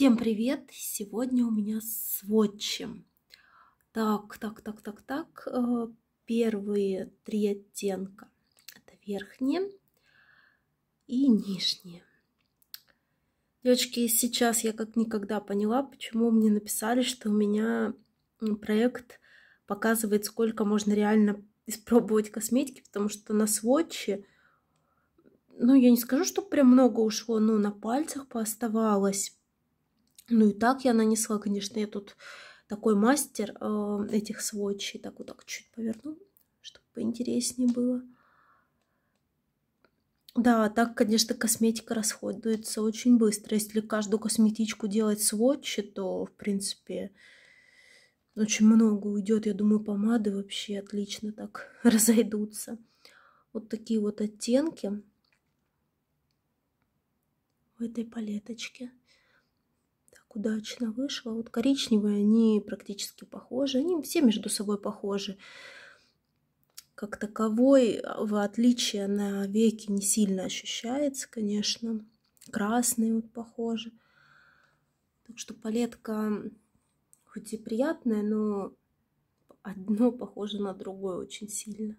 Всем привет! Сегодня у меня сводчи. Так, так, так, так, так. Э, первые три оттенка. Это верхние и нижние. Девочки, сейчас я как никогда поняла, почему мне написали, что у меня проект показывает, сколько можно реально испробовать косметики, потому что на сводче, ну, я не скажу, что прям много ушло, но на пальцах пооставалось ну и так я нанесла, конечно, я тут такой мастер э, этих сводчей. Так вот так чуть поверну, чтобы поинтереснее было. Да, так, конечно, косметика расходуется очень быстро. Если каждую косметичку делать сводчи, то, в принципе, очень много уйдет. Я думаю, помады вообще отлично так разойдутся. Вот такие вот оттенки в этой палеточке так удачно вышло. Вот коричневые, они практически похожи. Они все между собой похожи. Как таковой, а, в отличие на веки, не сильно ощущается, конечно. Красные вот похожи. Так что палетка хоть и приятная, но одно похоже на другое очень сильно.